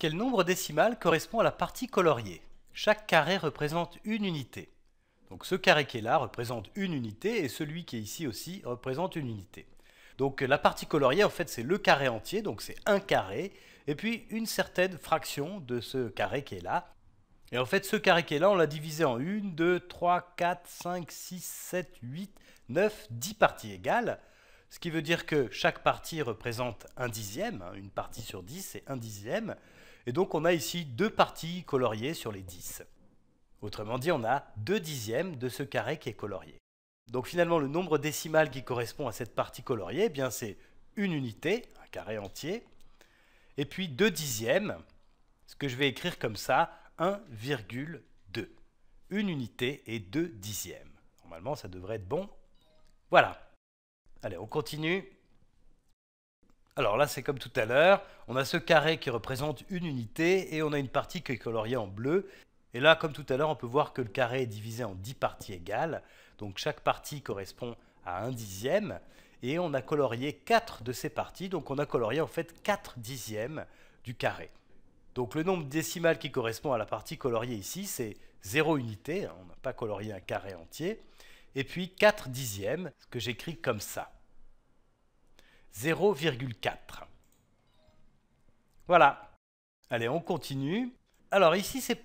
Quel nombre décimal correspond à la partie coloriée Chaque carré représente une unité. Donc ce carré qui est là représente une unité et celui qui est ici aussi représente une unité. Donc la partie coloriée, en fait, c'est le carré entier, donc c'est un carré, et puis une certaine fraction de ce carré qui est là. Et en fait, ce carré qui est là, on l'a divisé en 1, 2, 3, 4, 5, 6, 7, 8, 9, 10 parties égales. Ce qui veut dire que chaque partie représente un dixième, hein, une partie sur 10, c'est un dixième. Et donc on a ici deux parties coloriées sur les 10. Autrement dit, on a 2 dixièmes de ce carré qui est colorié. Donc finalement, le nombre décimal qui correspond à cette partie coloriée, eh bien c'est une unité, un carré entier, et puis 2 dixièmes, ce que je vais écrire comme ça, 1,2. Une unité et 2 dixièmes. Normalement, ça devrait être bon. Voilà. Allez, on continue. Alors là, c'est comme tout à l'heure, on a ce carré qui représente une unité et on a une partie qui est coloriée en bleu. Et là, comme tout à l'heure, on peut voir que le carré est divisé en 10 parties égales. Donc chaque partie correspond à un dixième. Et on a colorié 4 de ces parties. Donc on a colorié en fait 4 dixièmes du carré. Donc le nombre décimal qui correspond à la partie coloriée ici, c'est 0 unité. On n'a pas colorié un carré entier. Et puis 4 dixièmes, ce que j'écris comme ça. 0,4. Voilà. Allez, on continue. Alors ici, c'est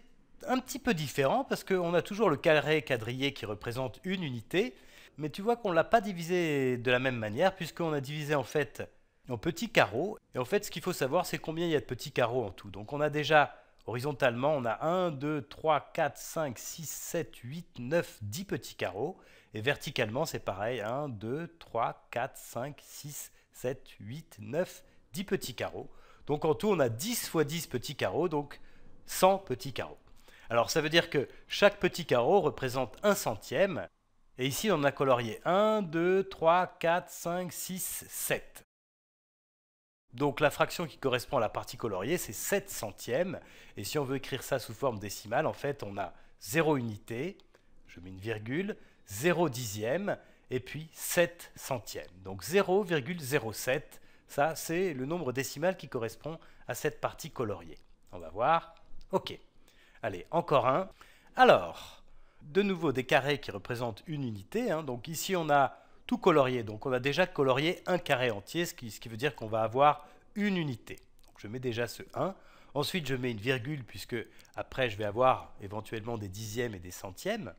un petit peu différent parce qu'on a toujours le carré quadrillé qui représente une unité, mais tu vois qu'on ne l'a pas divisé de la même manière puisqu'on a divisé en fait en petits carreaux. Et en fait, ce qu'il faut savoir, c'est combien il y a de petits carreaux en tout. Donc on a déjà horizontalement, on a 1, 2, 3, 4, 5, 6, 7, 8, 9, 10 petits carreaux. Et verticalement, c'est pareil, 1, 2, 3, 4, 5, 6, 7, 8, 9, 10 petits carreaux. Donc en tout, on a 10 fois 10 petits carreaux, donc 100 petits carreaux. Alors ça veut dire que chaque petit carreau représente un centième. Et ici, on a colorié 1, 2, 3, 4, 5, 6, 7. Donc la fraction qui correspond à la partie coloriée, c'est 7 centièmes. Et si on veut écrire ça sous forme décimale, en fait, on a 0 unité, je mets une virgule, 0 dixième et puis 7 centièmes. Donc 0,07, ça c'est le nombre décimal qui correspond à cette partie coloriée. On va voir. Ok. Allez, encore un. Alors, de nouveau des carrés qui représentent une unité. Hein. Donc ici on a tout colorié. Donc on a déjà colorié un carré entier, ce qui, ce qui veut dire qu'on va avoir une unité. Donc je mets déjà ce 1. Ensuite je mets une virgule puisque après je vais avoir éventuellement des dixièmes et des centièmes.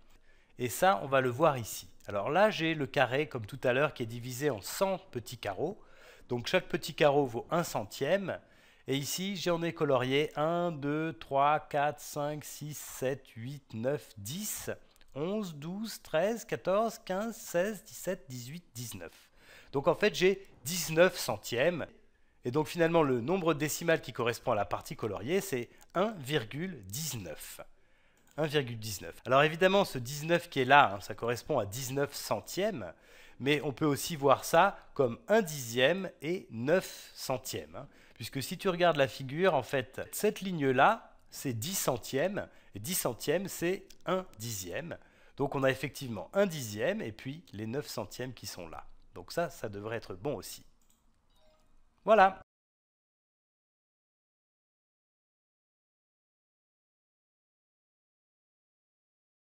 Et ça, on va le voir ici. Alors là, j'ai le carré, comme tout à l'heure, qui est divisé en 100 petits carreaux. Donc chaque petit carreau vaut 1 centième. Et ici, j'en ai colorié 1, 2, 3, 4, 5, 6, 7, 8, 9, 10, 11, 12, 13, 14, 15, 16, 17, 18, 19. Donc en fait, j'ai 19 centièmes. Et donc finalement, le nombre décimal qui correspond à la partie coloriée, c'est 1,19. 1,19. Alors évidemment, ce 19 qui est là, hein, ça correspond à 19 centièmes, mais on peut aussi voir ça comme 1 dixième et 9 centièmes. Hein. puisque si tu regardes la figure, en fait, cette ligne-là, c'est 10 centièmes, et 10 centièmes, c'est 1 dixième. Donc on a effectivement 1 dixième et puis les 9 centièmes qui sont là. Donc ça, ça devrait être bon aussi. Voilà